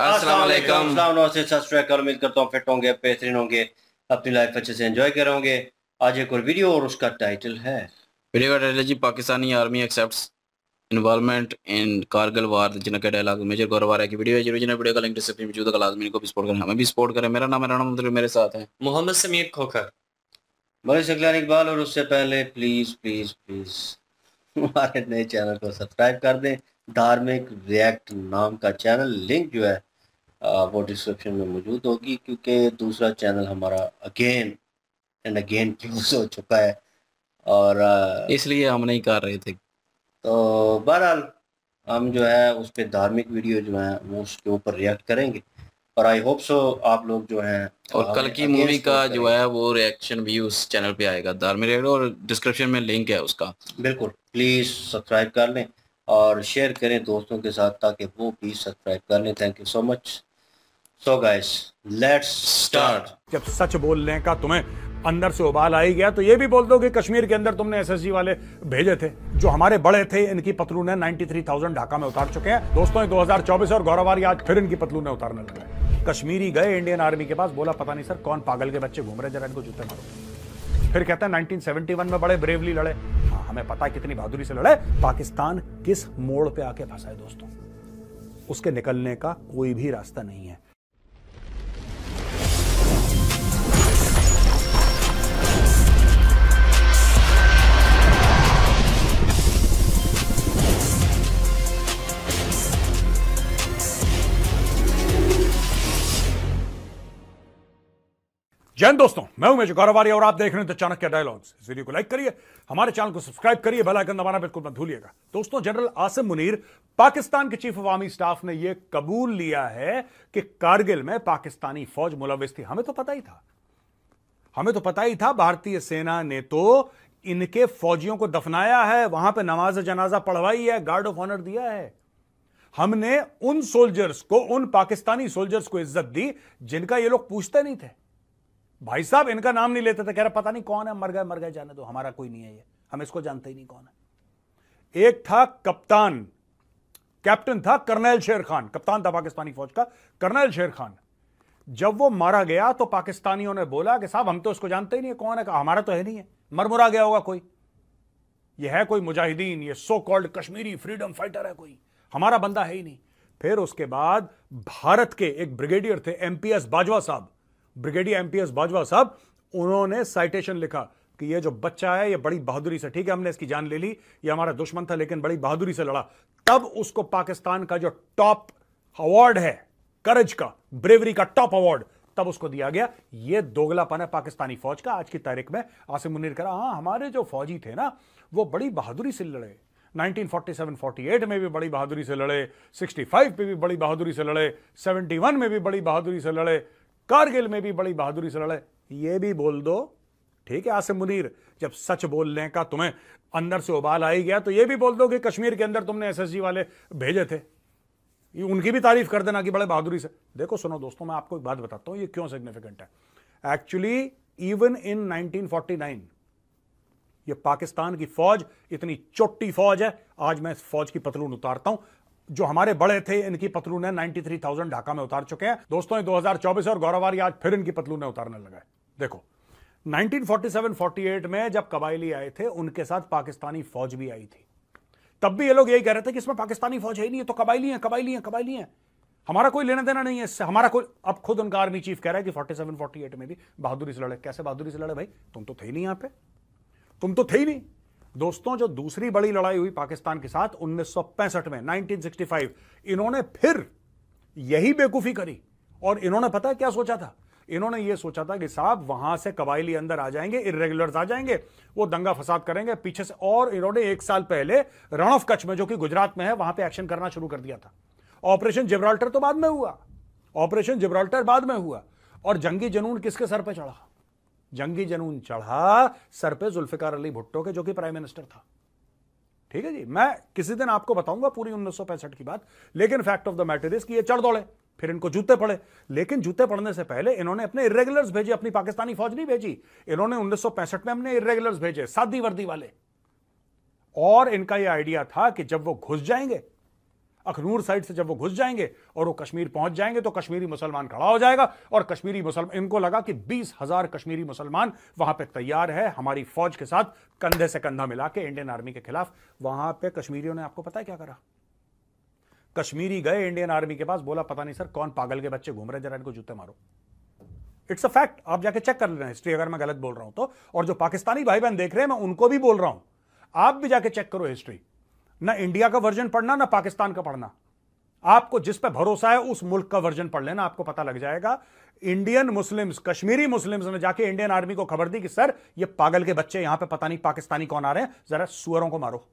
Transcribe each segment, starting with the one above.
उम्मीद करता हूँ फिट होंगे बेहतरीन होंगे अपनी लाइफ अच्छे से एंजॉय कर होंगे आज एक और वीडियो और उसका टाइटल है जी Pakistani army accept involvement in Kargil war जिनका डायलॉग मेजर गौरव आ रहा की वीडियो है जिन्हें वीडियो का लिंक डिस्क्रिप्शन में मौजूद लाजमी को भी सपोर्ट करें हमें भी सपोर्ट करें मेरा नाम राना मंत्री मेरे साथ है मोहम्मद समीर खोखर मलिक शकलान इकबाल और उससे पहले प्लीज़ प्लीज़ प्लीज़ हमारे नए चैनल को सब्सक्राइब कर दें धार्मिक रिएक्ट नाम का चैनल लिंक जो है वो डिस्क्रिप्शन में मौजूद होगी क्योंकि दूसरा चैनल हमारा अगेन एंड अगेन क्लोज हो चुका है और इसलिए हम नहीं कर रहे थे तो बहरहाल हम जो है उस पर धार्मिक वीडियो जो है वो उसके ऊपर रिएक्ट करेंगे और आई होप सो आप लोग जो हैं और कल की मूवी का जो है वो रिएक्शन भी उस चैनल पे आएगा धार्मिक और डिस्क्रिप्शन में लिंक है उसका बिल्कुल प्लीज़ सब्सक्राइब कर लें और शेयर करें दोस्तों के साथ ताकि वो भी सब्सक्राइब कर लें thank you so much so guys let's start जब सच बोलने का तुम्हें अंदर से उबाल आई गया तो ये भी बोल दो कि कश्मीर के अंदर तुमने एसएसजी वाले भेजे थे जो हमारे बड़े थे इनकी पतलू ने 93,000 ढाका में उतार चुके हैं दोस्तों 2024 और गौरवारी आज फिर इनकी पतलू ने उतारने लगा कश्मीरी गए इंडियन आर्मी के पास बोला पता नहीं सर कौन पागल के बच्चे घूम रहे जरा इनको जूते मारो फिर कहता है 1971 में बड़े ब्रेवली लड़े हाँ हमें पता है कितनी बहादुरी से लड़े पाकिस्तान किस मोड़ पे आके फंसा है दोस्तों उसके निकलने का कोई भी रास्ता नहीं है जैन दोस्तों मैं हूं मेजो कारोबारी और आप देख रहे हैं द चाणक्य डायलॉग्स इस वीडियो को लाइक करिए हमारे चैनल को सब्सक्राइब करिए भला गंद हमारा बिल्कुल मत भूलिएगा दोस्तों जनरल आसिम मुनीर पाकिस्तान के चीफ ऑफ आर्मी स्टाफ ने यह कबूल लिया है कि कारगिल में पाकिस्तानी फौज मुलविस थी हमें तो पता ही था हमें तो पता ही था भारतीय सेना ने तो इनके फौजियों को दफनाया है वहां पर नमाज जनाजा पढ़वाई है गार्ड ऑफ ऑनर दिया है हमने उन सोल्जर्स को उन पाकिस्तानी सोल्जर्स को इज्जत दी जिनका ये लोग पूछते नहीं थे भाई साहब इनका नाम नहीं लेते थे कह रहा पता नहीं कौन है मर गए मर गए जाने दो हमारा कोई नहीं है ये हम इसको जानते ही नहीं कौन है एक था कप्तान कैप्टन था कर्नल शेर खान कप्तान था पाकिस्तानी फौज का कर्नल शेर खान जब वो मारा गया तो पाकिस्तानियों ने बोला कि साहब हम तो इसको जानते ही नहीं है कौन है हमारा तो है नहीं है मरमुरा गया होगा कोई ये है कोई मुजाहिदीन ये so called Kashmiri freedom fighter है कोई हमारा बंदा है ही नहीं फिर उसके बाद भारत के एक ब्रिगेडियर थे एमपीएस बाजवा साहब ब्रिगेडियर एमपीएस बाजवा साहब उन्होंने साइटेशन लिखा कि ये जो बच्चा है ये बड़ी बहादुरी से ठीक है हमने इसकी जान ले ली ये हमारा दुश्मन था लेकिन बड़ी बहादुरी से लड़ा तब उसको पाकिस्तान का जो टॉप अवार्ड है करज का ब्रेवरी का टॉप अवार्ड तब उसको दिया गया ये दोगलापन है पाकिस्तानी फौज का आज की तारीख में आसिम मुनीर करा हाँ हमारे जो फौजी थे ना वो बड़ी बहादुरी से लड़े 1947-48 में भी बड़ी बहादुरी से लड़े 65 पे भी बड़ी बहादुरी से लड़े 71 में भी बड़ी बहादुरी से लड़े कारगिल में भी बड़ी बहादुरी से लड़े ये भी बोल दो ठीक है आसिम मुनीर जब सच बोलने का तुम्हें अंदर से उबाल आई गया तो यह भी बोल दो कि कश्मीर के अंदर तुमने एसएसजी वाले भेजे थे ये उनकी भी तारीफ कर देना कि बड़े बहादुरी से देखो सुनो दोस्तों मैं आपको एक बात बताता हूं ये क्यों सिग्निफिकेंट है एक्चुअली इवन इन 1949 ये पाकिस्तान की फौज इतनी चोटी फौज है आज मैं इस फौज की पतलून उतारता हूं जो हमारे बड़े थे इनकी थ्री थाउजेंड ढाका में उतार चुके हैं दोस्तों दो हजार चौबीस और गौरवारी आज फिर इनकी ने उतारने लगा देखो 1947-48 में जब कबायली आए थे उनके साथ पाकिस्तानी फौज भी आई थी तब भी ये लोग यही कह रहे थे कि इसमें पाकिस्तानी फौज है ही नहीं है तो कबायली है कबायली है कबायली है हमारा कोई लेना देना नहीं है इससे हमारा कोई अब खुद उनका आर्मी चीफ कह रहा है कि 47 48 में भी बहादुरी से लड़े कैसे बहादुरी से लड़े भाई तुम तो थे ही नहीं यहां पे तुम तो थे ही नहीं दोस्तों जो दूसरी बड़ी लड़ाई हुई पाकिस्तान के साथ 1965 में 1965 इन्होंने फिर यही बेवकूफी करी और इन्होंने पता है क्या सोचा था इन्होंने ये सोचा था कि साहब वहां से कबाइली अंदर आ जाएंगे इरेगुलर्स आ जाएंगे वो दंगा फसाद करेंगे पीछे से और इन्होंने एक साल पहले रण ऑफ कच्छ में जो कि गुजरात में है वहां पे एक्शन करना शुरू कर दिया था ऑपरेशन जिब्राल्टर तो बाद में हुआ ऑपरेशन जिब्राल्टर बाद में हुआ और जंगी जनून किसके सर पर चढ़ा जंगी जनून चढ़ा सर पे जुल्फिकार अली भुट्टो के जो कि प्राइम मिनिस्टर था ठीक है जी मैं किसी दिन आपको बताऊंगा पूरी उन्नीस की बात लेकिन fact of the matter is कि ये चढ़ दौड़े फिर इनको जूते पड़े लेकिन जूते पड़ने से पहले इन्होंने अपने इरेगुलर्स भेजे अपनी पाकिस्तानी फौज नहीं भेजी इन्होंने उन्नीस में अपने इरेगुलर्स भेजे सादी वर्दी वाले और इनका यह आइडिया था कि जब वो घुस जाएंगे अखनूर साइड से जब वो घुस जाएंगे और वो कश्मीर पहुंच जाएंगे तो कश्मीरी मुसलमान खड़ा हो जाएगा और कश्मीरी मुसलमान इनको लगा कि बीस हजार कश्मीरी मुसलमान वहां पे तैयार है हमारी फौज के साथ कंधे से कंधा मिला के इंडियन आर्मी के खिलाफ वहां पे कश्मीरियों ने आपको पता है क्या करा कश्मीरी गए इंडियन आर्मी के पास बोला पता नहीं सर कौन पागल के बच्चे घूम रहे जरा इनको जूते मारो इट्स अ फैक्ट आप जाके चेक कर लेना हिस्ट्री अगर मैं गलत बोल रहा हूं तो और जो पाकिस्तानी भाई बहन देख रहे हैं मैं उनको भी बोल रहा हूं आप भी जाके चेक करो हिस्ट्री ना इंडिया का वर्जन पढ़ना ना पाकिस्तान का पढ़ना आपको जिस पे भरोसा है उस मुल्क का वर्जन पढ़ लेना आपको पता लग जाएगा इंडियन मुस्लिम्स कश्मीरी मुस्लिम्स ने जाके इंडियन आर्मी को खबर दी कि सर ये पागल के बच्चे यहां पे पता नहीं पाकिस्तानी कौन आ रहे हैं जरा सुअरों को मारो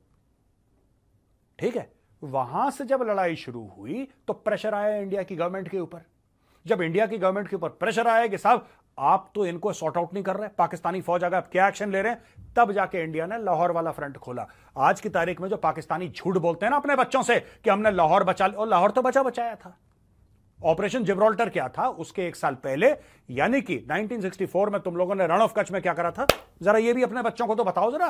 ठीक है वहां से जब लड़ाई शुरू हुई तो प्रेशर आया इंडिया की गवर्नमेंट के ऊपर जब इंडिया की गवर्नमेंट के ऊपर प्रेशर आया कि साहब आप तो इनको सॉर्ट आउट नहीं कर रहे पाकिस्तानी फौज अगर आप क्या एक्शन ले रहे हैं तब जाके इंडिया ने लाहौर वाला फ्रंट खोला आज की तारीख में जो पाकिस्तानी झूठ बोलते हैं ना अपने बच्चों से कि हमने लाहौर बचा और लाहौर तो बचा बचाया था ऑपरेशन जिब्रोल्टर क्या था उसके एक साल पहले यानी कि 1964 में तुम लोगों ने रन ऑफ कच्छ में क्या करा था जरा ये भी अपने बच्चों को तो बताओ जरा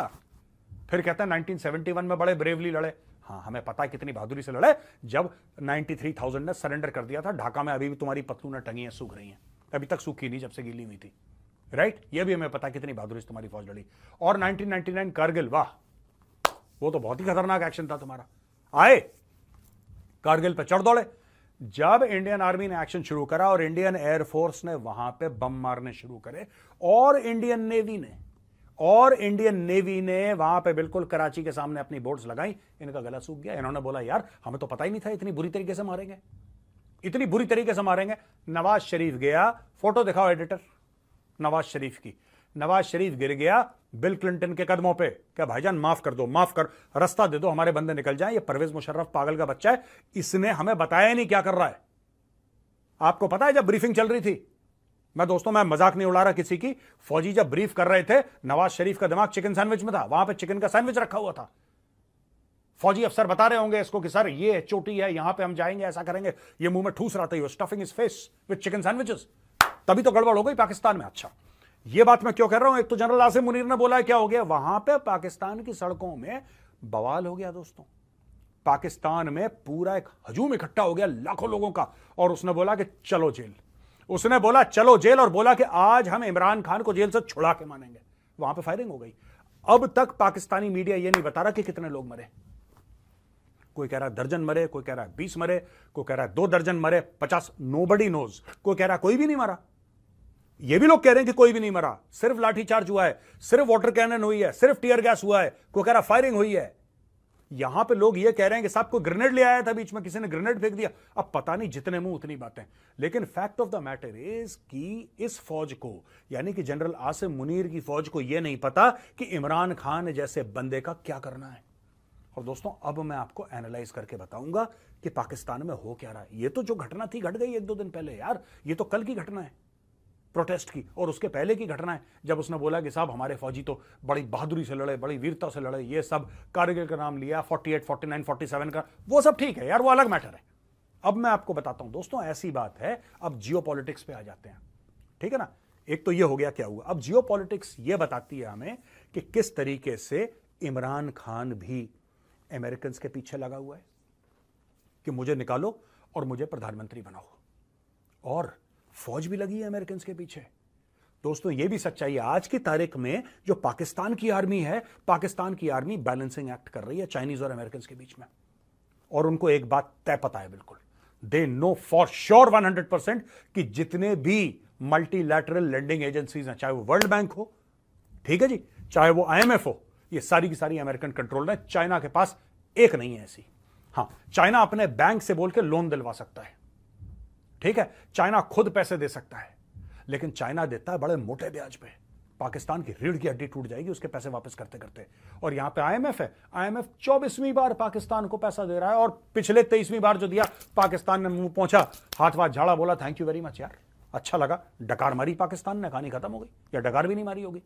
फिर कहते हैं 1971 में बड़े ब्रेवली लड़े हाँ हमें पता है कितनी बहादुरी से लड़े जब 93,000 ने सरेंडर कर दिया था ढाका में अभी भी तुम्हारी पतलू ने टंगी है सूख रही हैं अभी तक सूखी नहीं जब से गीली हुई थी राइट यह भी हमें पता कितनी बहादुरी तुम्हारी फौज लड़ी और 1999 कारगिल वाह वो तो बहुत ही खतरनाक एक्शन था तुम्हारा आए कारगिल पर चढ़ दौड़े जब इंडियन आर्मी ने एक्शन शुरू करा और इंडियन एयरफोर्स ने वहां पे बम मारने शुरू करे और इंडियन नेवी ने और इंडियन नेवी ने वहां पे बिल्कुल कराची के सामने अपनी बोट्स लगाई इनका गला सूख गया इन्होंने बोला यार हमें तो पता ही नहीं था इतनी बुरी तरीके से मारेंगे इतनी बुरी तरीके से मारेंगे नवाज शरीफ गया फोटो दिखाओ एडिटर नवाज शरीफ की नवाज शरीफ गिर गया बिल क्लिंटन के कदमों पे क्या भाईजान माफ कर दो माफ कर रास्ता दे दो हमारे बंदे निकल जाए ये परवेज मुशर्रफ पागल का बच्चा है इसने हमें बताया नहीं क्या कर रहा है आपको पता है जब ब्रीफिंग चल रही थी मैं दोस्तों मैं मजाक नहीं उड़ा रहा किसी की फौजी जब ब्रीफ कर रहे थे नवाज शरीफ का दिमाग चिकन सैंडविच में था वहां पर चिकन का सैंडविच रखा हुआ था फौजी अफसर बता रहे होंगे इसको कि सर ये चोटी है यहां पे हम जाएंगे ऐसा करेंगे ये मुंह में ठूस रहा था stuffing his face with chicken sandwiches तभी तो गड़बड़ हो गई पाकिस्तान में अच्छा ये बात मैं क्यों कह रहा हूं एक तो जनरल आसिम मुनीर ने बोला क्या हो गया वहां पे पाकिस्तान की सड़कों में बवाल हो गया दोस्तों पाकिस्तान में पूरा एक हजूम इकट्ठा हो गया लाखों लोगों का और उसने बोला कि चलो जेल उसने बोला चलो जेल और बोला कि आज हम इमरान खान को जेल से छुड़ा के मानेंगे वहां पे फायरिंग हो गई अब तक पाकिस्तानी मीडिया यह नहीं बता रहा कि कितने लोग मरे कोई कह रहा है दर्जन मरे कोई कह रहा है बीस मरे कोई कह रहा है दो दर्जन मरे पचास नो बडी नोज कोई कह रहा कोई भी नहीं मरा ये भी लोग कह रहे हैं कि कोई भी नहीं मरा सिर्फ लाठीचार्ज हुआ है सिर्फ वाटर कैनन हुई है सिर्फ टीयर गैस हुआ है कोई कह रहा फायरिंग हुई है यहां पे लोग ये कह रहे हैं कि साहब कोई ग्रेनेड ले आया था बीच में किसी ने ग्रेनेड फेंक दिया अब पता नहीं जितने मुंह उतनी बातें लेकिन fact of the matter is कि इस फौज को यानी कि जनरल आसिम मुनीर की फौज को यह नहीं पता कि इमरान खान जैसे बंदे का क्या करना है और दोस्तों अब मैं आपको एनालाइज करके बताऊंगा कि पाकिस्तान में हो क्या रहा है ये तो जो घटना थी घट गई एक दो दिन पहले यार ये तो कल की घटना है प्रोटेस्ट की और उसके पहले की घटना है जब उसने बोला कि साहब हमारे फौजी तो बड़ी बहादुरी से लड़े बड़ी वीरता से लड़े ये सब कारगिल का नाम लिया 48, 49, 47 का वो सब ठीक है यार वो अलग मैटर है अब मैं आपको बताता हूं दोस्तों ऐसी बात है अब जियो पे आ जाते हैं ठीक है ना एक तो ये हो गया क्या हुआ अब जियो ये बताती है हमें कि किस तरीके से इमरान खान भी अमेरिकन के पीछे लगा हुआ है कि मुझे निकालो और मुझे प्रधानमंत्री बनाओ और फौज भी लगी है अमेरिकन के पीछे दोस्तों ये भी सच्चाई है आज की तारीख में जो पाकिस्तान की आर्मी है पाकिस्तान की आर्मी बैलेंसिंग एक्ट कर रही है चाइनीज और अमेरिकन के बीच में और उनको एक बात तय पता है बिल्कुल they know for sure 100 percent कि जितने भी मल्टीलैटरल लैंडिंग एजेंसीज हैं चाहे वो वर्ल्ड बैंक हो ठीक है जी चाहे वो आईएमएफ हो ये सारी की सारी अमेरिकन कंट्रोल है चाइना के पास एक नहीं है ऐसी हाँ चाइना अपने बैंक से बोल के लोन दिलवा सकता है ठीक है चाइना खुद पैसे दे सकता है लेकिन चाइना देता है बड़े मोटे ब्याज पे पाकिस्तान की रीढ़ की हड्डी टूट जाएगी उसके पैसे वापस करते करते और यहां पे आईएमएफ है आईएमएफ चौबीसवीं बार पाकिस्तान को पैसा दे रहा है और पिछले तेईसवीं बार जो दिया पाकिस्तान ने मुंह पहुंचा हाथ वाथ झाड़ा बोला थैंक यू वेरी मच यार अच्छा लगा डकार मारी पाकिस्तान ने कहानी खत्म हो गई या डकार भी नहीं मारी होगी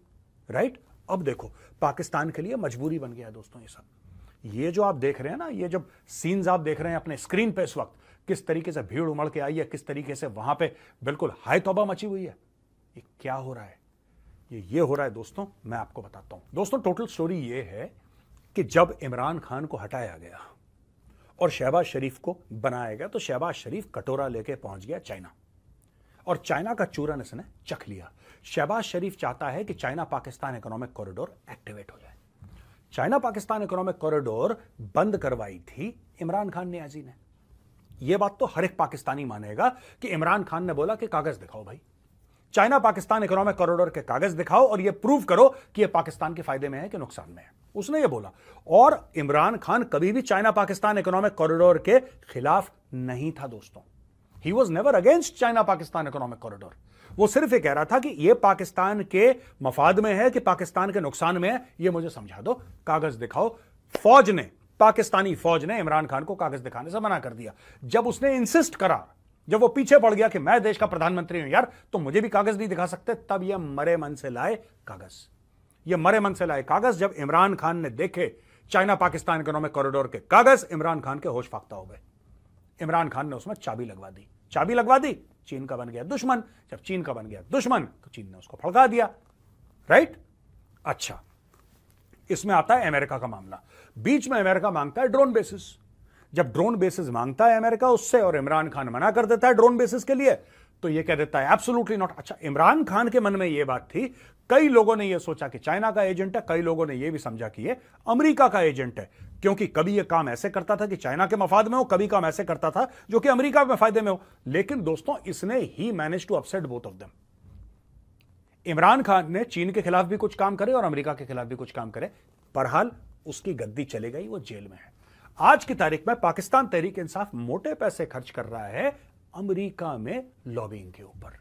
राइट अब देखो पाकिस्तान के लिए मजबूरी बन गया है दोस्तों ये सब ये जो आप देख रहे हैं ना ये जब सीन्स आप देख रहे हैं अपने स्क्रीन पे इस वक्त किस तरीके से भीड़ उमड़ के आई है किस तरीके से वहां पे बिल्कुल हाय तोबा मची हुई है ये क्या हो रहा है ये ये हो रहा है दोस्तों मैं आपको बताता हूं दोस्तों टोटल स्टोरी ये है कि जब इमरान खान को हटाया गया और शहबाज शरीफ को बनाया गया तो शहबाज शरीफ कटोरा लेके पहुंच गया चाइना और चाइना का चूरन इसने चख लिया शहबाज शरीफ चाहता है कि China Pakistan economic corridor activate हो जाए चाइना पाकिस्तान इकोनॉमिक कॉरिडोर बंद करवाई थी इमरान खान न्याजी ने यह बात तो हर एक पाकिस्तानी मानेगा कि इमरान खान ने बोला कि कागज दिखाओ भाई चाइना पाकिस्तान इकोनॉमिक कॉरिडोर के कागज दिखाओ और यह प्रूव करो कि यह पाकिस्तान के फायदे में है कि नुकसान में है उसने यह बोला और इमरान खान कभी भी चाइना पाकिस्तान इकोनॉमिक कॉरिडोर के खिलाफ नहीं था दोस्तों he was never against China Pakistan economic corridor वो सिर्फ ये कह रहा था कि ये पाकिस्तान के मफाद में है कि पाकिस्तान के नुकसान में है ये मुझे समझा दो कागज दिखाओ फौज ने पाकिस्तानी फौज ने इमरान खान को कागज दिखाने से मना कर दिया जब उसने इंसिस्ट करा जब वो पीछे पड़ गया कि मैं देश का प्रधानमंत्री हूं यार तो मुझे भी कागज नहीं दिखा सकते तब ये मरे मन से लाए कागज ये मरे मन से लाए कागज जब इमरान खान ने देखे चाइना पाकिस्तान इकोनॉमिक कॉरिडोर के कागज इमरान खान के होश फाख्ता हो गए इमरान खान ने उसमें चाबी लगवा दी चाबी लगवा दी चीन का बन गया दुश्मन जब चीन का बन गया दुश्मन तो चीन ने उसको फड़का दिया राइट अच्छा इसमें आता है अमेरिका का मामला बीच में अमेरिका मांगता है ड्रोन बेसिस जब ड्रोन बेसिस मांगता है अमेरिका उससे और इमरान खान मना कर देता है ड्रोन बेसिस के लिए तो यह कह देता है एब्सोल्युटली नॉट अच्छा इमरान खान के मन में यह बात थी कई लोगों ने यह सोचा कि चाइना का एजेंट है कई लोगों ने यह भी समझा कि यह अमरीका का एजेंट है क्योंकि कभी यह काम ऐसे करता था कि चाइना के मफाद में हो कभी काम ऐसे करता था जो कि अमरीका में फायदे में हो लेकिन दोस्तों इसने he manage to upset both of them Imran Khan ने चीन के खिलाफ भी कुछ काम करे और अमेरिका के खिलाफ भी कुछ काम करे पर हाल उसकी गद्दी चले गई वो जेल में है आज की तारीख में पाकिस्तान तहरीक इंसाफ मोटे पैसे खर्च कर रहा है अमरीका में लॉबिंग के ऊपर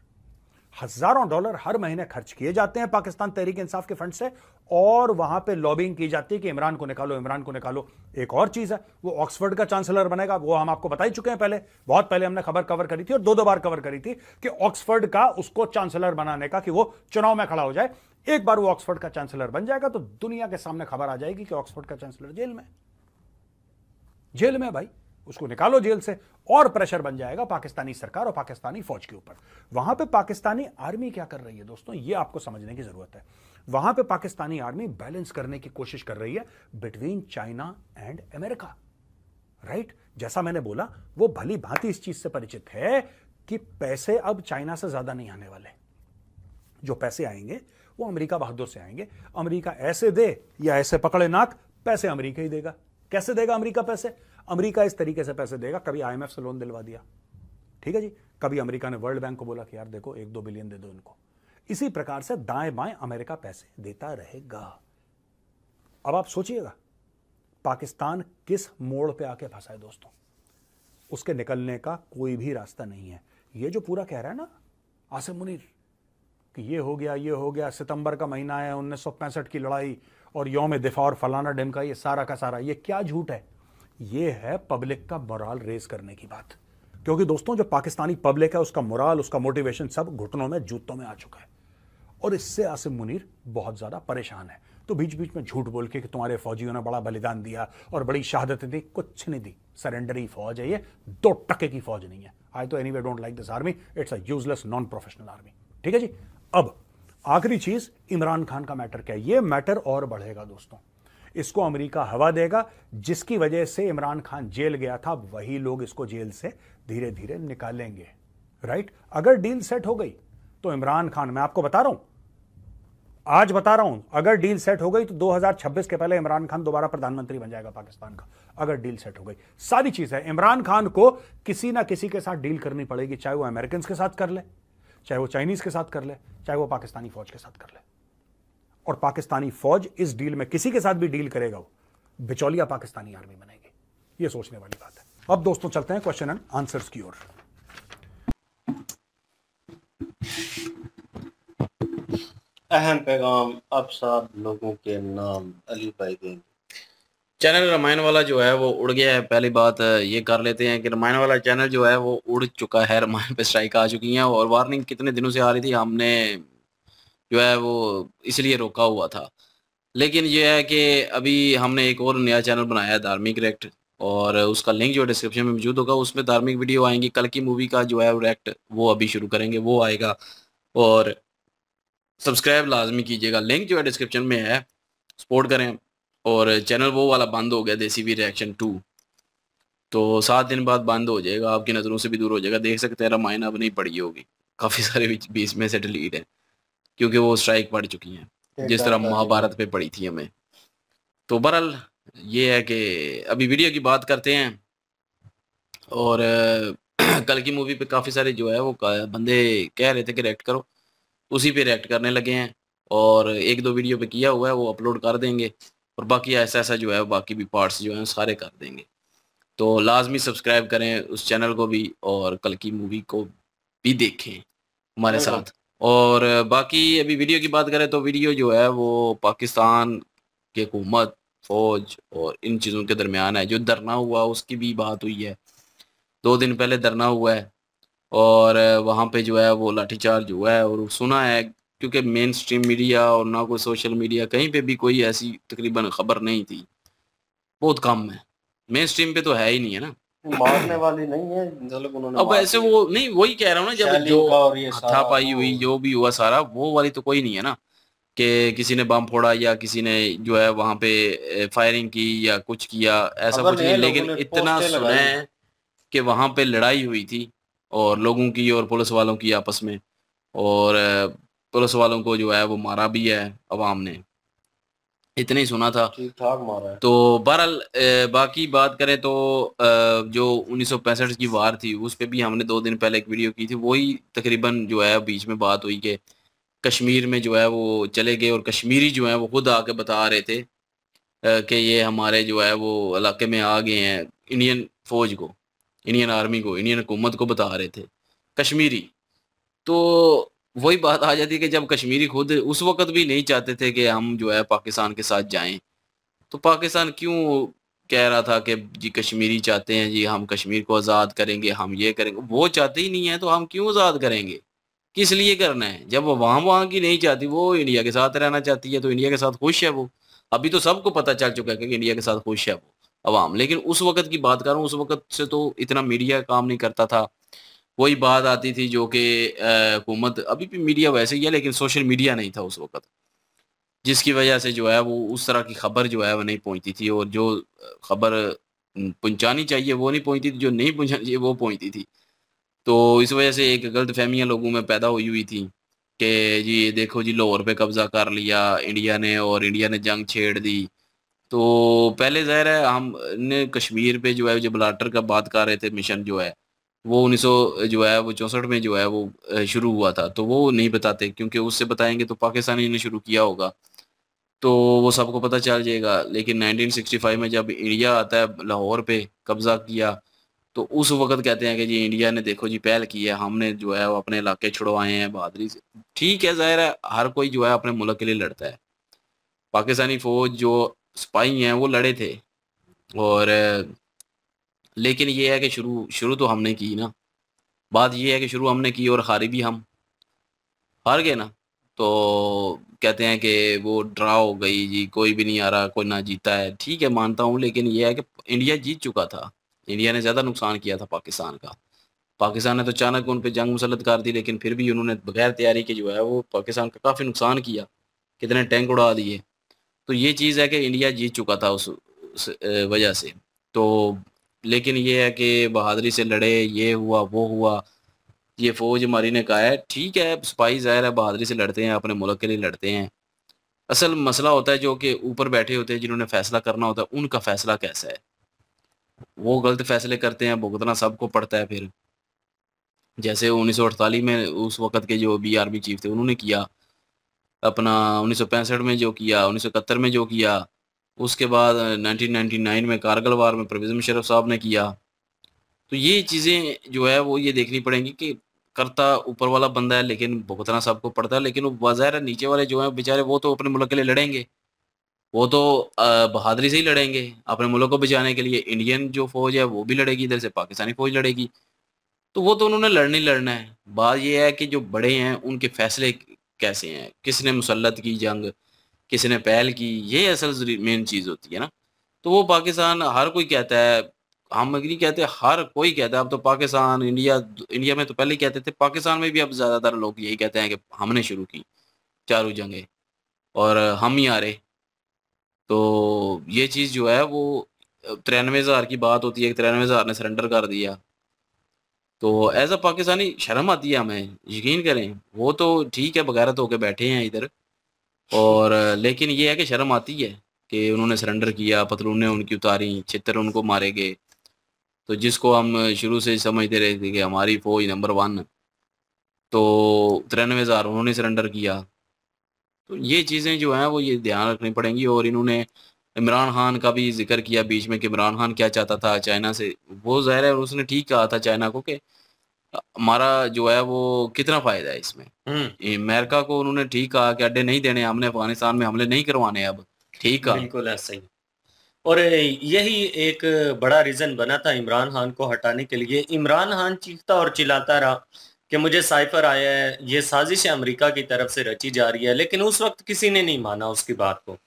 हजारों डॉलर हर महीने खर्च किए जाते हैं पाकिस्तान तहरीक इंसाफ के फंड से और वहां पे लॉबिंग की जाती है कि इमरान को निकालो इमरान को निकालो एक और चीज है वो ऑक्सफोर्ड का चांसलर बनेगा वो हम आपको बता ही चुके हैं पहले बहुत पहले हमने खबर कवर करी थी और दो दो बार कवर करी थी कि ऑक्सफर्ड का उसको चांसलर बनाने का कि वो चुनाव में खड़ा हो जाए एक बार वो ऑक्सफर्ड का चांसलर बन जाएगा तो दुनिया के सामने खबर आ जाएगी कि ऑक्सफर्ड का चांसलर जेल में जेल में भाई उसको निकालो जेल से और प्रेशर बन जाएगा पाकिस्तानी सरकार और पाकिस्तानी फौज के ऊपर वहां पे पाकिस्तानी आर्मी क्या कर रही है दोस्तों ये आपको समझने की जरूरत है वहां पे पाकिस्तानी आर्मी बैलेंस करने की कोशिश कर रही है between China and America right जैसा मैंने बोला वो भली भांति इस चीज से परिचित है कि पैसे अब चाइना से ज्यादा नहीं आने वाले जो पैसे आएंगे वो अमेरिका बहादुर से आएंगे अमेरिका ऐसे दे या ऐसे पकड़े नाक पैसे अमेरिका ही देगा कैसे देगा अमेरिका पैसे अमेरिका इस तरीके से पैसे देगा कभी आईएमएफ से लोन दिलवा दिया ठीक है जी कभी अमेरिका ने वर्ल्ड बैंक को बोला कि यार देखो एक दो बिलियन दे दो इनको इसी प्रकार से दाएं बाएं अमेरिका पैसे देता रहेगा अब आप सोचिएगा पाकिस्तान किस मोड़ पे आके फंसा है दोस्तों उसके निकलने का कोई भी रास्ता नहीं है ये जो पूरा कह रहा है ना आसिम मुनीर कि ये हो गया ये हो गया सितंबर का महीना है उन्नीस की लड़ाई और योम दिफा और फलाना डेम का ये सारा का सारा ये क्या झूठ है ये है पब्लिक का मोराल रेज करने की बात क्योंकि दोस्तों जो पाकिस्तानी पब्लिक है उसका मोराल उसका मोटिवेशन सब घुटनों में जूतों में आ चुका है और इससे आसिम मुनीर बहुत ज़्यादा परेशान है तो बीच बीच में झूठ बोल के कि तुम्हारे फौजियों ने बड़ा बलिदान दिया और बड़ी शहादतें दी कुछ नहीं दी सरेंडरी फौज है ये दो टके की फौज नहीं है आई तो anyway don't like this army it's a useless non professional army ठीक है जी अब आखिरी चीज इमरान खान का मैटर क्या है ये मैटर और बढ़ेगा दोस्तों इसको अमेरिका हवा देगा जिसकी वजह से इमरान खान जेल गया था वही लोग इसको जेल से धीरे धीरे निकालेंगे राइट अगर डील सेट हो गई तो इमरान खान मैं आपको बता रहा हूं आज बता रहा हूं अगर डील सेट हो गई तो 2026 के पहले इमरान खान दोबारा प्रधानमंत्री बन जाएगा पाकिस्तान का अगर डील सेट हो गई सारी चीज है इमरान खान को किसी ना किसी के साथ डील करनी पड़ेगी चाहे वो अमेरिकन के साथ कर ले चाहे वो चाइनीज़ के साथ कर ले चाहे वो पाकिस्तानी फ़ौज के साथ कर ले और पाकिस्तानी फ़ौज इस डील में किसी के साथ भी डील करेगा वो बिचौलिया पाकिस्तानी आर्मी बनेगी ये सोचने वाली बात है अब दोस्तों चलते हैं क्वेश्चन एंड आंसर्स की ओर अहम पैगाम अब साहब लोगों के नाम अली भाई देंगे चैनल रामायण वाला जो है वो उड़ गया है पहली बात ये कर लेते हैं कि रामायण वाला चैनल जो है वो उड़ चुका है रामायण पे स्ट्राइक आ चुकी है और वार्निंग कितने दिनों से आ रही थी हमने जो है वो इसलिए रोका हुआ था लेकिन ये है कि अभी हमने एक और नया चैनल बनाया है धार्मिक रेक्ट और उसका लिंक जो डिस्क्रिप्शन में मौजूद होगा उसमें धार्मिक वीडियो आएंगी कल की मूवी का जो है रेक्ट वो अभी शुरू करेंगे वो आएगा और सब्सक्राइब लाजमी कीजिएगा लिंक जो है डिस्क्रिप्शन में है सपोर्ट करें और चैनल वो वाला बंद हो गया देसी भी रिएक्शन टू तो सात दिन बाद बंद हो जाएगा आपकी नज़रों से भी दूर हो जाएगा देख सकते हैं रामायण अब नहीं पड़ी होगी काफ़ी सारे बीच में से डिलीट है क्योंकि वो स्ट्राइक पड़ चुकी हैं जिस तरह अच्छा, महाभारत पे पड़ी थी हमें तो बहरहाल ये है कि अभी वीडियो की बात करते हैं और कल की मूवी पे काफ़ी सारे जो है वो बंदे कह रहे थे कि रिएक्ट करो उसी पे रिएक्ट करने लगे हैं और एक दो वीडियो पे किया हुआ है वो अपलोड कर देंगे और बाकी ऐसा ऐसा जो है बाकी भी पार्ट्स जो हैं सारे कर देंगे तो लाजमी सब्सक्राइब करें उस चैनल को भी और कल की मूवी को भी देखें हमारे साथ और बाकी अभी वीडियो की बात करें तो वीडियो जो है वो पाकिस्तान की हुकूमत फौज और इन चीज़ों के दरमियान है जो धरना हुआ उसकी भी बात हुई है दो दिन पहले धरना हुआ है और वहाँ पे जो है वो लाठीचार्ज हुआ है और सुना है क्योंकि मेन स्ट्रीम मीडिया और ना कोई सोशल मीडिया कहीं पे भी कोई ऐसी तकरीबन खबर नहीं थी बहुत कम है मेन स्ट्रीम पे तो है ही नहीं है ना मारने वाली नहीं है उन्होंने अब ऐसे वो नहीं वही कह रहा हूँ ना जब जो हाथापाई हुई जो भी हुआ सारा वो वाली तो कोई नहीं है ना कि किसी ने बम फोड़ा या किसी ने जो है वहां पे फायरिंग की या कुछ किया ऐसा कुछ नहीं लेकिन इतना सुना है कि वहां पे लड़ाई हुई थी और लोगों की और पुलिस वालों की आपस में और पुलिस वालों को जो है वो मारा भी है अवाम ने इतने ही सुना था ठीक ठाक मारा है तो बहरहाल बाकी बात करें तो जो उन्नीस की वार थी उस पर भी हमने दो दिन पहले एक वीडियो की थी वही तकरीबन जो है बीच में बात हुई कि कश्मीर में जो है वो चले गए और कश्मीरी जो है वो खुद आके बता रहे थे कि ये हमारे जो है वो इलाके में आ गए हैं इंडियन फौज को इंडियन आर्मी को इंडियन हुकूमत को बता रहे थे कश्मीरी तो वही बात आ जाती है कि जब कश्मीरी खुद उस वक्त भी नहीं चाहते थे कि हम जो है पाकिस्तान के साथ जाएं तो पाकिस्तान क्यों कह रहा था कि जी कश्मीरी चाहते हैं जी हम कश्मीर को आज़ाद करेंगे हम ये करेंगे वो चाहते ही नहीं है तो हम क्यों आज़ाद करेंगे किस लिए करना है जब वो वहाँ वहाँ की नहीं चाहती वो इंडिया के साथ रहना चाहती है तो इंडिया के साथ खुश है वो अभी तो सबको पता चल चुका है कि इंडिया के साथ खुश है वो अवाम लेकिन उस वक्त की बात कर रहा हूँ उस वक्त से तो इतना मीडिया काम नहीं करता था वही बात आती थी जो कि हुकूमत अभी भी मीडिया वैसे ही है लेकिन सोशल मीडिया नहीं था उस वक्त जिसकी वजह से जो है वो उस तरह की खबर जो है वो नहीं पहुंचती थी और जो खबर पहुंचानी चाहिए वो नहीं पहुंचती थी जो नहीं पहुंचानी चाहिए वो पहुंचती थी तो इस वजह से एक गलत फहमियाँ लोगों में पैदा हुई हुई थी कि जी देखो जी लाहौर पे कब्जा कर लिया इंडिया ने और इंडिया ने जंग छेड़ दी तो पहले ज़ाहिर है हमने कश्मीर पे जो है जो ब्लाटर का बात कर रहे थे मिशन जो है वो उन्नीस जो है वो चौंसठ में जो है वो शुरू हुआ था तो वो नहीं बताते क्योंकि उससे बताएंगे तो पाकिस्तानी ने शुरू किया होगा तो वो सबको पता चल जाएगा लेकिन 1965 में जब इंडिया आता है लाहौर पे कब्ज़ा किया तो उस वक़्त कहते हैं कि जी इंडिया ने देखो जी पहल की है हमने जो है वो अपने इलाके छुड़वाए हैं बहादरी से ठीक है ज़ाहिर है हर कोई जो है अपने मुल्क के लिए लड़ता है पाकिस्तानी फ़ौज जो स्पाई हैं वो लड़े थे और लेकिन ये है कि शुरू शुरू तो हमने की ना बात ये है कि शुरू हमने की और हारे भी हम हार गए ना तो कहते हैं कि वो ड्रा हो गई जी कोई भी नहीं आ रहा कोई ना जीता है ठीक है मानता हूँ लेकिन ये है कि इंडिया जीत चुका था इंडिया ने ज़्यादा नुकसान किया था पाकिस्तान का पाकिस्तान ने तो अचानक उन पर जंग मुसलत कर दी लेकिन फिर भी उन्होंने बगैर तैयारी के जो है वो पाकिस्तान का काफ़ी नुकसान किया कितने टैंक उड़ा दिए तो ये चीज़ है कि इंडिया जीत चुका था उस, उस वजह से तो लेकिन ये है कि बहादरी से लड़े ये हुआ वो हुआ ये फौज हमारी ने कहा है ठीक है सिपाही ज़ाहिर है बहादुरी से लड़ते हैं अपने मुल्क के लिए लड़ते हैं असल मसला होता है जो कि ऊपर बैठे होते हैं जिन्होंने फ़ैसला करना होता है उनका फ़ैसला कैसा है वो गलत फैसले करते हैं भुगतना सबको पड़ता है फिर जैसे उन्नीस में उस वक़्त के जो बी आर्मी चीफ थे उन्होंने किया अपना उन्नीस में जो किया उन्नीस में जो किया उसके बाद 1999 में कारगिल वार में परवेज़ मुशरफ साहब ने किया तो ये चीज़ें जो है वो ये देखनी पड़ेंगी कि करता ऊपर वाला बंदा है लेकिन भुगतना सबको पड़ता है लेकिन बाज़ाहिर नीचे वाले जो हैं बेचारे वो तो अपने मुल्क के लिए लड़ेंगे वो तो बहादरी से ही लड़ेंगे अपने मुल्क को बचाने के लिए इंडियन जो फ़ौज है वो भी लड़ेगी इधर से पाकिस्तानी फ़ौज लड़ेगी तो वो तो उन्होंने लड़ने लड़ना है बात यह है कि जो बड़े हैं उनके फैसले कैसे हैं किसने मुसलत की जंग किसी ने पहल की ये असल मेन चीज़ होती है ना तो वो पाकिस्तान हर कोई कहता है हम नहीं कहते हर कोई कहता है अब तो पाकिस्तान इंडिया इंडिया में तो पहले कहते थे पाकिस्तान में भी अब ज़्यादातर लोग यही कहते हैं कि हमने शुरू की चारों जंगे और हम ही आ रहे तो ये चीज़ जो है वो तिरानवे हज़ार की बात होती है कि तिरानवे हज़ार ने सरेंडर कर दिया तो एज अ पाकिस्तानी शर्म आती है हमें यकीन करें वो तो ठीक है बगैरत तो होके बैठे हैं इधर और लेकिन ये है कि शर्म आती है कि उन्होंने सरेंडर किया पतलूने उनकी उतारी छितर उनको मारे गए तो जिसको हम शुरू से समझते रहे थे कि हमारी फौज नंबर वन तो तिरानवे हज़ार उन्होंने सरेंडर किया तो ये चीज़ें जो हैं वो ये ध्यान रखनी पड़ेंगी और इन्होंने इमरान खान का भी जिक्र किया बीच में कि इमरान खान क्या चाहता था चाइना से वो ज़ाहिर है उसने ठीक कहा था चाइना को कि हमारा जो है वो कितना फायदा है इसमें हम्म। अमेरिका को उन्होंने ठीक कहा कि अड्डे नहीं देने हमने अफगानिस्तान में हमले नहीं करवाने अब ठीक है बिल्कुल ऐसा ही और यही एक बड़ा रीजन बना था इमरान खान को हटाने के लिए इमरान खान चीखता और चिल्लाता रहा कि मुझे साइफर आया है ये साजिश अमेरिका की तरफ से रची जा रही है लेकिन उस वक्त किसी ने नहीं माना उसकी बात को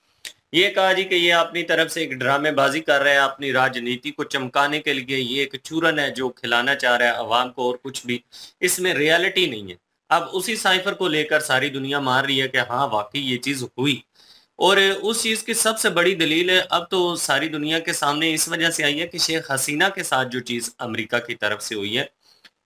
ये कहा जी कि ये अपनी तरफ से एक ड्रामेबाजी कर रहे हैं अपनी राजनीति को चमकाने के लिए ये एक चूरन है जो खिलाना चाह रहा है अवाम को और कुछ भी इसमें रियलिटी नहीं है अब उसी साइफर को लेकर सारी दुनिया मार रही है कि हाँ वाकई ये चीज़ हुई और उस चीज़ की सबसे बड़ी दलील है अब तो सारी दुनिया के सामने इस वजह से आई है कि शेख हसीना के साथ जो चीज़ अमरीका की तरफ से हुई है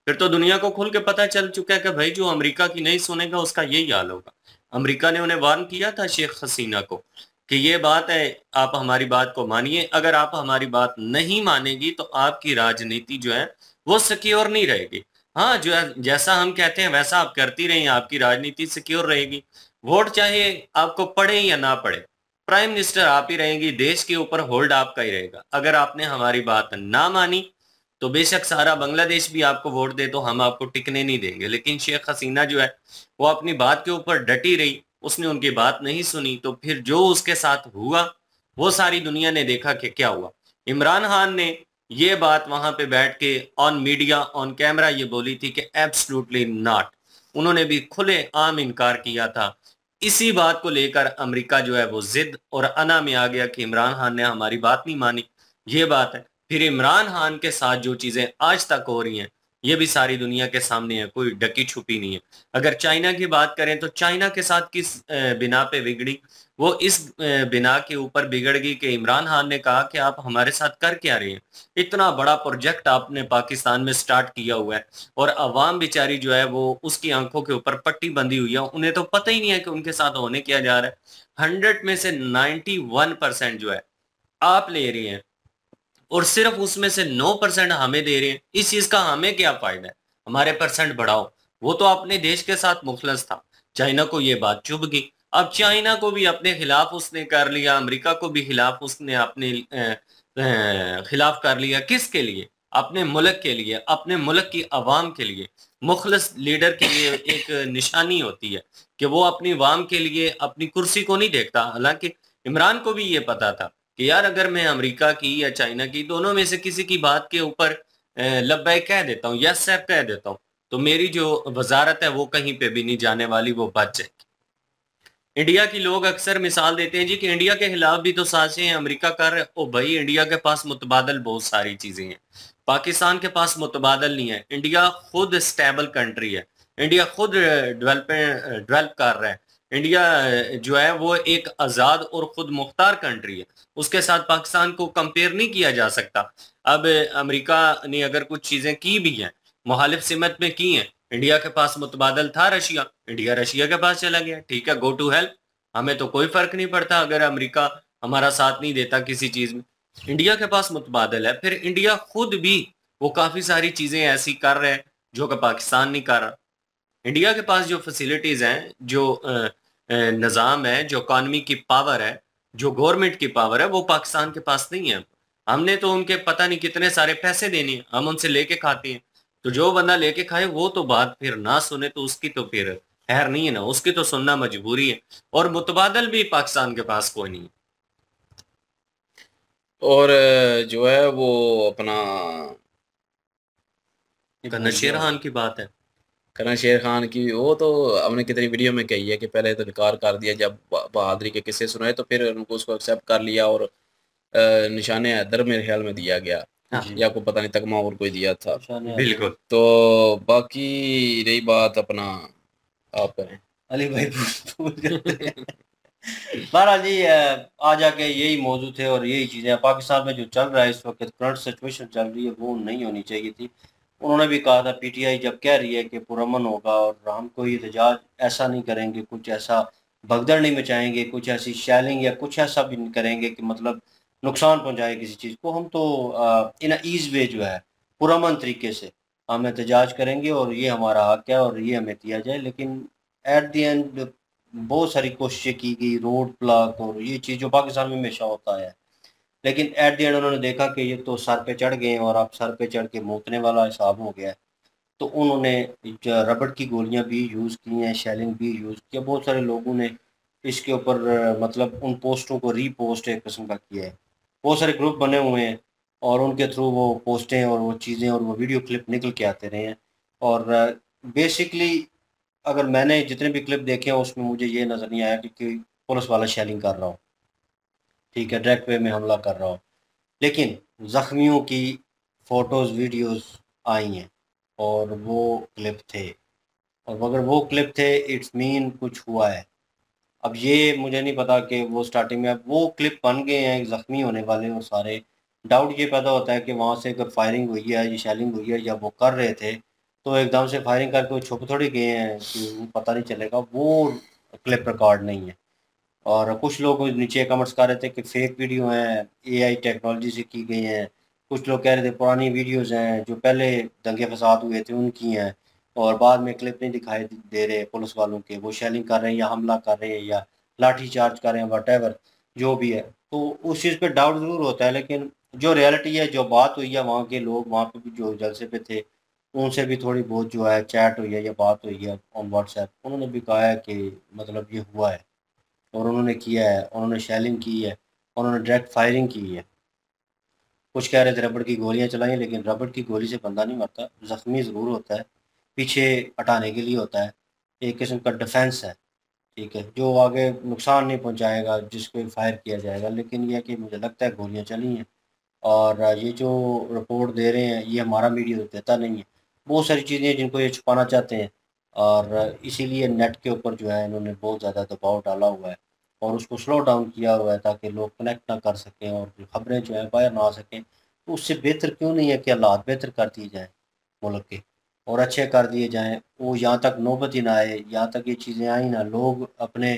फिर तो दुनिया को खुल के पता चल चुका है कि भाई जो अमरीका की नहीं सुनेगा उसका यही हाल होगा अमरीका ने उन्हें वार्न किया था शेख हसीना को कि ये बात है आप हमारी बात को मानिए अगर आप हमारी बात नहीं मानेगी तो आपकी राजनीति जो है वो सिक्योर नहीं रहेगी हाँ जो जैसा हम कहते हैं वैसा आप करती रहिए आपकी राजनीति सिक्योर रहेगी वोट चाहे आपको पड़े या ना पड़े प्राइम मिनिस्टर आप ही रहेंगी देश के ऊपर होल्ड आपका ही रहेगा अगर आपने हमारी बात ना मानी तो बेशक सारा बांग्लादेश भी आपको वोट दे तो हम आपको टिकने नहीं देंगे लेकिन शेख हसीना जो है वो अपनी बात के ऊपर डटी रही उसने उनकी बात नहीं सुनी तो फिर जो उसके साथ हुआ वो सारी दुनिया ने देखा कि क्या हुआ इमरान खान ने ये बात वहां पे बैठ के ऑन मीडिया ऑन कैमरा ये बोली थी कि एब्सलूटली नॉट उन्होंने भी खुले आम इनकार किया था इसी बात को लेकर अमेरिका जो है वो जिद और अना में आ गया कि इमरान खान ने हमारी बात नहीं मानी ये बात है फिर इमरान खान के साथ जो चीजें आज तक हो रही हैं ये भी सारी दुनिया के सामने है कोई डकी छुपी नहीं है अगर चाइना की बात करें तो चाइना के साथ किस बिना पे बिगड़ी वो इस बिना के ऊपर बिगड़ गई कि इमरान खान ने कहा कि आप हमारे साथ कर क्या रहे हैं इतना बड़ा प्रोजेक्ट आपने पाकिस्तान में स्टार्ट किया हुआ है और अवाम बेचारी जो है वो उसकी आंखों के ऊपर पट्टी बंधी हुई है उन्हें तो पता ही नहीं है कि उनके साथ होने क्या जा रहा है हंड्रेड में से नाइन्टी वन परसेंट जो है आप ले रही हैं और सिर्फ उसमें से नौ परसेंट हमें दे रहे हैं इस चीज का हमें क्या फायदा है हमारे परसेंट बढ़ाओ वो तो अपने देश के साथ मुखलस था चाइना को ये बात चुभ गई अब चाइना को भी अपने खिलाफ उसने कर लिया अमेरिका को भी खिलाफ उसने अपने खिलाफ कर लिया किसके लिए अपने मुल्क के लिए अपने मुल्क की आवाम के लिए मुखलस लीडर के लिए एक निशानी होती है कि वो अपनी वाम के लिए अपनी कुर्सी को नहीं देखता हालांकि इमरान को भी ये पता था कि यार अगर मैं अमेरिका की या चाइना की दोनों में से किसी की बात के ऊपर लब्बे कह देता हूँ यस सर कह देता हूँ तो मेरी जो वजारत है वो कहीं पे भी नहीं जाने वाली वो बच जाएगी इंडिया की लोग अक्सर मिसाल देते हैं जी कि इंडिया के खिलाफ भी तो साजिशें अमरीका कर ओ भाई इंडिया के पास मुतबादल बहुत सारी चीज़ें हैं पाकिस्तान के पास मुतबादल नहीं है इंडिया खुद स्टेबल कंट्री है इंडिया खुद डेवलप डेवलप कर रहा है इंडिया जो है वो एक आज़ाद और खुद मुख्तार कंट्री है उसके साथ पाकिस्तान को कंपेयर नहीं किया जा सकता अब अमेरिका ने अगर कुछ चीज़ें की भी हैं मुखालिफ सिमत में की हैं इंडिया के पास मुतबादल था रशिया इंडिया रशिया के पास चला गया ठीक है गो टू हेल्प हमें तो कोई फर्क नहीं पड़ता अगर अमरीका हमारा साथ नहीं देता किसी चीज़ में इंडिया के पास मुतबादल है फिर इंडिया खुद भी वो काफ़ी सारी चीज़ें ऐसी कर रहे हैं जो कि पाकिस्तान नहीं कर रहा इंडिया के पास जो फैसिलिटीज़ हैं जो निज़ाम है जो इकानमी की पावर है जो गवर्नमेंट की पावर है वो पाकिस्तान के पास नहीं है हमने तो उनके पता नहीं कितने सारे पैसे देने हैं हम उनसे लेके खाते हैं तो जो बंदा लेके खाए वो तो बात फिर ना सुने तो उसकी तो फिर खैर नहीं है ना उसकी तो सुनना मजबूरी है और मुतबादल भी पाकिस्तान के पास कोई नहीं है और जो है वो अपना नशीर खान की बात है करण शेर खान की वो तो हमने कितनी वीडियो में कही है कि पहले तो इनकार कर दिया जब बहादुरी के किस्से सुनाए तो फिर उनको उसको एक्सेप्ट कर लिया और निशाने हैदर मेरे ख्याल में दिया गया हाँ। या आपको पता नहीं तकमा और कोई दिया था बिल्कुल तो बाकी रही बात अपना आप करें अली भाई बहरहाल जी आज आके यही मौजूद थे और यही चीज़ें पाकिस्तान में जो चल रहा है इस वक्त करंट सिचुएशन चल रही है वो नहीं होनी चाहिए थी उन्होंने भी कहा था पीटीआई जब कह रही है कि पुरमन होगा और हम कोई एहतजाज ऐसा नहीं करेंगे कुछ ऐसा भगदड़ नहीं मचाएंगे कुछ ऐसी शैलिंग या कुछ ऐसा भी करेंगे कि मतलब नुकसान पहुंचाए किसी चीज़ को हम तो इन ईज वे जो है पुरमन तरीके से हम एहतजाज करेंगे और ये हमारा हक है और ये हमें दिया जाए लेकिन एट द एंड बहुत सारी कोशिशें की गई रोड ब्लॉक और ये चीज़ जो पाकिस्तान में हमेशा होता है लेकिन एट दी एंड उन्होंने देखा कि ये तो सर पे चढ़ गए और आप सर पे चढ़ के मोतने वाला हिसाब हो गया है तो उन्होंने रबड़ की गोलियां भी यूज़ की हैं शेलिंग भी यूज़ किया बहुत सारे लोगों ने इसके ऊपर मतलब उन पोस्टों को रीपोस्ट एक किस्म का किया है बहुत सारे ग्रुप बने हुए हैं और उनके थ्रू वो पोस्टें और वो चीज़ें और वो वीडियो क्लिप निकल के आते रहे हैं और बेसिकली अगर मैंने जितने भी क्लिप देखे हैं उसमें मुझे ये नज़र नहीं आया कि, कि पुलिस वाला शेलिंग कर रहा हूँ ठीक है डायरेक्ट वे में हमला कर रहा हो लेकिन ज़ख्मियों की फ़ोटोज़ वीडियोज़ आई हैं और वो क्लिप थे और अगर वो क्लिप थे इट्स मीन कुछ हुआ है अब ये मुझे नहीं पता कि वो स्टार्टिंग में अब वो क्लिप बन गए हैं ज़ख्मी होने वाले और सारे डाउट ये पैदा होता है कि वहाँ से अगर फायरिंग हुई है या शेलिंग हुई है या वो कर रहे थे तो एकदम से फायरिंग करके वो छुप थोड़ी गए हैं कि पता नहीं चलेगा वो क्लिप रिकॉर्ड नहीं है और कुछ लोग नीचे कमेंट्स कर रहे थे कि फेक वीडियो हैं एआई टेक्नोलॉजी से की गई हैं कुछ लोग कह रहे थे पुरानी वीडियोज़ हैं जो पहले दंगे फसाद हुए थे उनकी हैं और बाद में क्लिप नहीं दिखाई दे रहे पुलिस वालों के वो शेलिंग कर रहे हैं या हमला कर रहे हैं या लाठी चार्ज कर रहे हैं वट जो भी है तो उस चीज़ पर डाउट ज़रूर होता है लेकिन जो रियलिटी है जो बात हुई है वहाँ के लोग वहाँ पर भी जो जलसे पे थे उनसे भी थोड़ी बहुत जो है चैट हुई है या बात हुई है ऑन व्हाट्सएप उन्होंने भी कहा है कि मतलब ये हुआ है और उन्होंने किया है उन्होंने शेलिंग की है उन्होंने डायरेक्ट फायरिंग की है कुछ कह रहे थे रबड़ की गोलियां चलाई लेकिन रबड़ की गोली से बंदा नहीं मरता ज़ख्मी ज़रूर होता है पीछे हटाने के लिए होता है एक किस्म का डिफेंस है ठीक है जो आगे नुकसान नहीं पहुंचाएगा जिसको फायर किया जाएगा लेकिन यह कि मुझे लगता है गोलियां चली हैं और ये जो रिपोर्ट दे रहे हैं ये हमारा मीडिया देता नहीं है बहुत सारी चीज़ें जिनको ये छुपाना चाहते हैं और इसीलिए नेट के ऊपर जो है इन्होंने बहुत ज़्यादा दबाव डाला हुआ है और उसको स्लो डाउन किया हुआ है ताकि लोग कनेक्ट ना कर सकें और खबरें जो हैं बाहर ना आ सकें तो उससे बेहतर क्यों नहीं है कि हालात बेहतर कर दिए जाएँ मुल्क के और अच्छे कर दिए जाएँ वो यहाँ तक नौबत ही ना आए यहाँ तक ये चीज़ें आई ना लोग अपने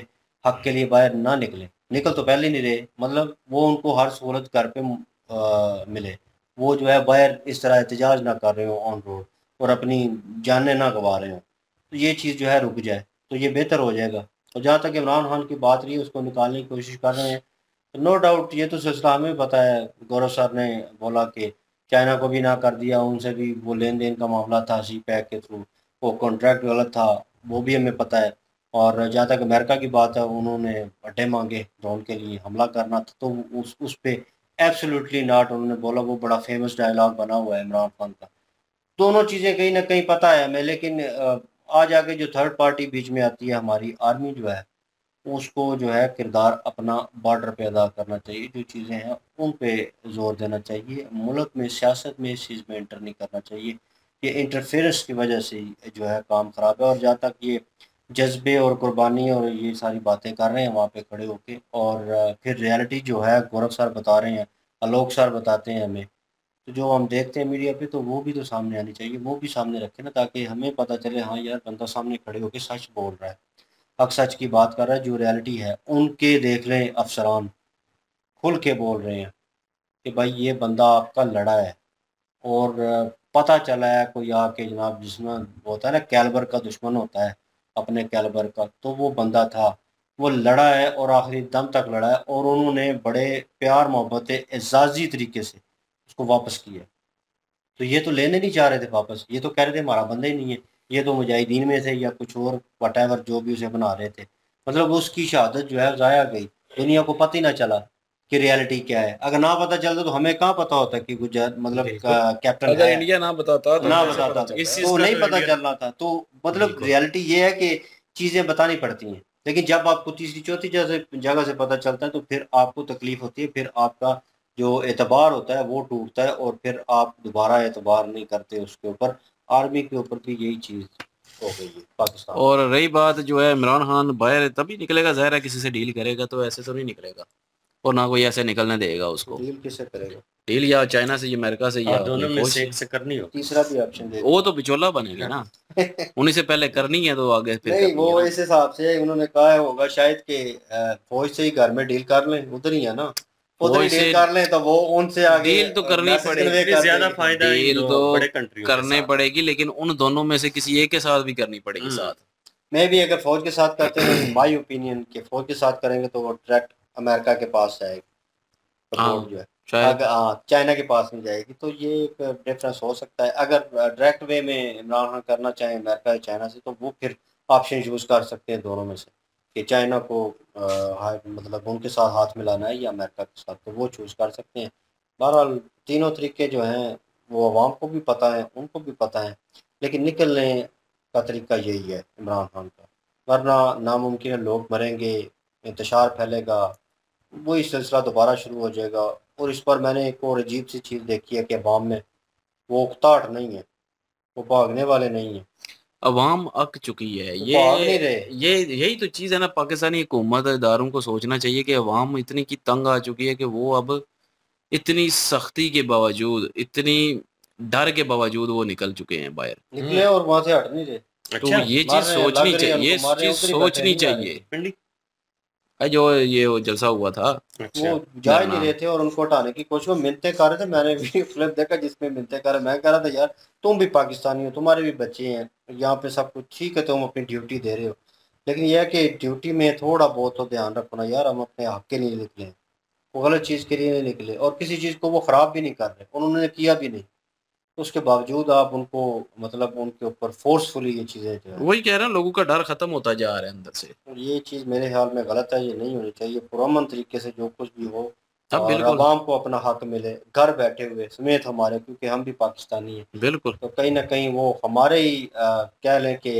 हक के लिए बाहर ना निकलें निकल तो पहले नहीं रहे मतलब वो उनको हर सहूलत घर पर मिले वो जो है बाहर इस तरह एहतजाज ना कर रहे हो ऑन रोड और अपनी जानें ना गंवा रहे हों तो ये चीज़ जो है रुक जाए तो ये बेहतर हो जाएगा और जहाँ तक इमरान खान की बात रही है उसको निकालने की कोशिश कर रहे हैं तो नो डाउट ये तो सिलसिला हमें पता है गौरव सर ने बोला कि चाइना को भी ना कर दिया उनसे भी वो लेन देन का मामला था सी पैक के थ्रू वो कॉन्ट्रैक्ट गलत था वो भी हमें पता है और जहाँ तक अमेरिका की बात है उन्होंने अड्डे मांगे ड्रोन के लिए हमला करना था तो उस उस पर एब्सोल्युटली नॉट उन्होंने बोला वो बड़ा फेमस डायलॉग बना हुआ है इमरान खान का दोनों चीज़ें कहीं ना कहीं पता है हमें लेकिन आज आगे जो थर्ड पार्टी बीच में आती है हमारी आर्मी जो है उसको जो है किरदार अपना बॉर्डर पे अदा करना चाहिए जो चीज़ें हैं उन पे जोर देना चाहिए मुल्क में सियासत में इस चीज़ में इंटर नहीं करना चाहिए ये इंटरफेरेंस की वजह से जो है काम ख़राब है और जहाँ तक ये जज्बे और कुर्बानी और ये सारी बातें कर रहे हैं वहाँ पे खड़े होके और फिर रियलिटी जो है गौरव सर बता रहे हैं आलोक सर बताते हैं हमें तो जो हम देखते हैं मीडिया पे तो वो भी तो सामने आनी चाहिए वो भी सामने रखे ना ताकि हमें पता चले हाँ यार बंदा सामने खड़े होकर सच बोल रहा है हक सच की बात कर रहा है जो रियलिटी है उनके देख रहे अफसरान खुल के बोल रहे हैं कि भाई ये बंदा आपका लड़ा है और पता चला है कोई आके जनाब जिसमें होता है ना कैलबर का दुश्मन होता है अपने कैलबर का तो वो बंदा था वो लड़ा है और आखिरी दम तक लड़ा है और उन्होंने बड़े प्यार मोहब्बत एजाजी तरीके से उसको वापस किया तो ये तो लेने नहीं चाह रहे थे वापस ये तो कह रहे थे हमारा बंदा ही नहीं है ये तो मुजाहिदीन में थे या कुछ और वट जो भी उसे बना रहे थे मतलब उसकी शहादत जो है ज़ाया गई दुनिया को पता ही ना चला कि रियलिटी क्या है अगर ना पता चलता तो हमें कहाँ पता होता कि गुजरात मतलब कैप्टन अगर इंडिया ना बताता तो ना बताता तो नहीं तो पता चल रहा था तो मतलब रियलिटी ये है कि चीज़ें बतानी पड़ती हैं लेकिन जब आपको तीसरी चौथी जगह से पता चलता है तो फिर आपको तकलीफ होती है फिर आपका जो एतबार होता है वो टूटता है और फिर आप दोबारा एतबार नहीं करते उसके ऊपर आर्मी के ऊपर भी यही चीज़ हो गई है पाकिस्तान और रही बात जो है इमरान खान बाहर तभी निकलेगा ज़ाहिर है किसी से डील करेगा तो ऐसे तो नहीं निकलेगा और ना कोई ऐसे निकलने देगा उसको डील किससे करेगा डील या चाइना से या अमेरिका से या दोनों में से एक से करनी हो तीसरा भी ऑप्शन दे वो तो बिचौला बनेगा ना उन्हीं से पहले करनी है तो आगे फिर नहीं वो इस हिसाब से उन्होंने कहा होगा शायद के फौज से ही घर में डील कर लें उधर ही है ना तो, तो करनी पड़ेगी तो करने पड़ेगी लेकिन उन दोनों में से किसी एक के साथ भी करनी पड़ेगी हम्म। साथ मैं भी अगर फौज के साथ करते हैं माय ओपिनियन के फौज के साथ करेंगे तो वो डायरेक्ट अमेरिका के पास जाएगी हाँ, जो है चाइना हाँ, के पास नहीं जाएगी तो ये एक डिफरेंस हो सकता है अगर डायरेक्ट वे में इमरान खान करना चाहे अमेरिका या चाइना से तो वो फिर ऑप्शन यूज कर सकते हैं दोनों में से कि चाइना को आ, मतलब उनके साथ हाथ मिलाना है या अमेरिका के साथ तो वो चूज़ कर सकते हैं बहरहाल तीनों तरीके जो हैं वो आवाम को भी पता है उनको भी पता है लेकिन निकलने का तरीका यही है इमरान खान का वरना नामुमकिन लोग मरेंगे इंतशार फैलेगा वही सिलसिला दोबारा शुरू हो जाएगा और इस पर मैंने एक और अजीब सी चीज़ देखी है कि अवाम में वो उकताट नहीं है वो भागने वाले नहीं हैं अवाम अक चुकी है ये ये यही तो चीज़ है ना पाकिस्तानी हुकूमत इदारों को सोचना चाहिए कि अवाम इतनी की तंग आ चुकी है कि वो अब इतनी सख्ती के बावजूद इतनी डर के बावजूद वो निकल चुके हैं बाहर निकले और वहां से हट नहीं रहे तो अच्छा, ये चीज़ सोचनी चाहिए ये चीज़ सोचनी चाहिए जो ये वो जलसा हुआ था अच्छा। वो जा ही नहीं रहे थे और उनको हटाने की कोशिश में मिनते कर रहे थे मैंने भी फ्लिप देखा जिसमें मिनते कर रहे मैं कह रहा था यार तुम भी पाकिस्तानी हो तुम्हारे भी बच्चे हैं यहाँ पे सब कुछ ठीक है तुम अपनी ड्यूटी दे रहे हो लेकिन यह कि ड्यूटी में थोड़ा बहुत तो ध्यान रखना यार हम अपने हक के लिए निकले वो गलत चीज़ के लिए नहीं निकले और किसी चीज़ को वो ख़राब भी नहीं कर रहे उन्होंने किया भी नहीं उसके बावजूद आप उनको मतलब उनके ऊपर फोर्सफुली ये चीज़ें वही कह रहे हैं लोगों का डर ख़त्म होता जा रहा है अंदर से ये चीज़ मेरे ख्याल में गलत है ये नहीं होनी चाहिए पुरमन तरीके से जो कुछ भी हो हाँ, आवाम को अपना हक मिले घर बैठे हुए समेत हमारे क्योंकि हम भी पाकिस्तानी हैं बिल्कुल तो कहीं ना कहीं वो हमारे ही कह लें कि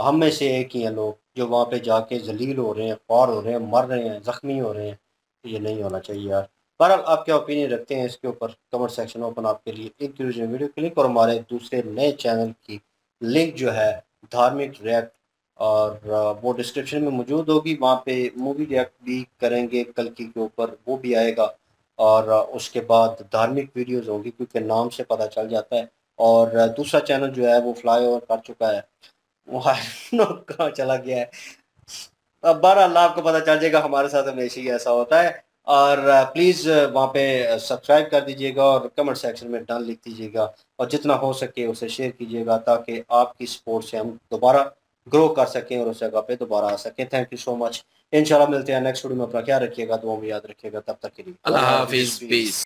हम में से एक ही हैं लोग जो वहाँ पे जाके जलील हो रहे हैं ख्वार हो रहे हैं मर रहे हैं ज़ख्मी हो रहे हैं ये नहीं होना चाहिए यार पर आप क्या ओपिनियन रखते हैं इसके ऊपर कमेंट सेक्शन ओपन आपके लिए एक वीडियो क्लिक और हमारे दूसरे नए चैनल की लिंक जो है धार्मिक रिएक्ट और वो डिस्क्रिप्शन में मौजूद होगी वहाँ पे मूवी रिएक्ट भी करेंगे कल की के ऊपर वो भी आएगा और उसके बाद धार्मिक वीडियोज़ होंगी क्योंकि नाम से पता चल जाता है और दूसरा चैनल जो है वो फ्लाई ओवर कर चुका है वहाँ कहाँ चला गया है अब बारह अल्लाह आपको पता चल जाएगा हमारे साथ हमेशा ही ऐसा होता है और प्लीज़ uh, uh, वहाँ पे सब्सक्राइब uh, कर दीजिएगा और कमेंट सेक्शन में डन लिख दीजिएगा और जितना हो सके उसे शेयर कीजिएगा ताकि आपकी सपोर्ट से हम दोबारा ग्रो कर सकें और उस जगह पे दोबारा आ सकें थैंक यू सो मच इंशाल्लाह मिलते हैं नेक्स्ट वीडियो में अपना क्या रखिएगा वो भी याद रखिएगा तब तक के लिए अल्लाह हाफिज़ पीस